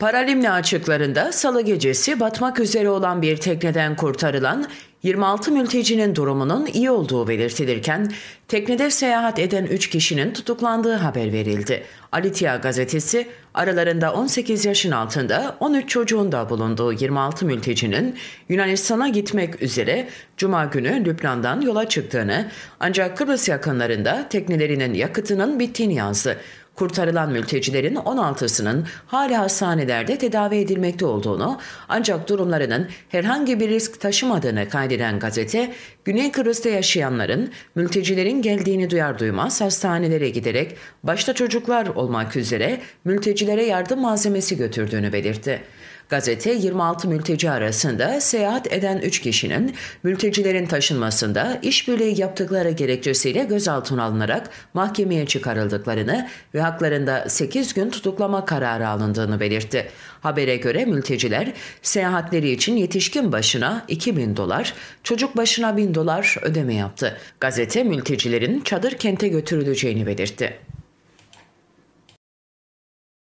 Paralimna açıklarında salı gecesi batmak üzere olan bir tekneden kurtarılan 26 mültecinin durumunun iyi olduğu belirtilirken teknede seyahat eden 3 kişinin tutuklandığı haber verildi. Alitia gazetesi aralarında 18 yaşın altında 13 çocuğun da bulunduğu 26 mültecinin Yunanistan'a gitmek üzere Cuma günü Lübnan'dan yola çıktığını ancak Kıbrıs yakınlarında teknelerinin yakıtının bittiğini yazdı. Kurtarılan mültecilerin 16'sının hala hastanelerde tedavi edilmekte olduğunu ancak durumlarının herhangi bir risk taşımadığını kaydeden gazete, Güney Kıbrıs'ta yaşayanların mültecilerin geldiğini duyar duymaz hastanelere giderek başta çocuklar olmak üzere mültecilere yardım malzemesi götürdüğünü belirtti. Gazete 26 mülteci arasında seyahat eden 3 kişinin mültecilerin taşınmasında işbirliği yaptıkları gerekçesiyle gözaltına alınarak mahkemeye çıkarıldıklarını ve Haklarında 8 gün tutuklama kararı alındığını belirtti. Habere göre mülteciler seyahatleri için yetişkin başına 2000 dolar, çocuk başına 1000 dolar ödeme yaptı. Gazete mültecilerin çadır kente götürüleceğini belirtti.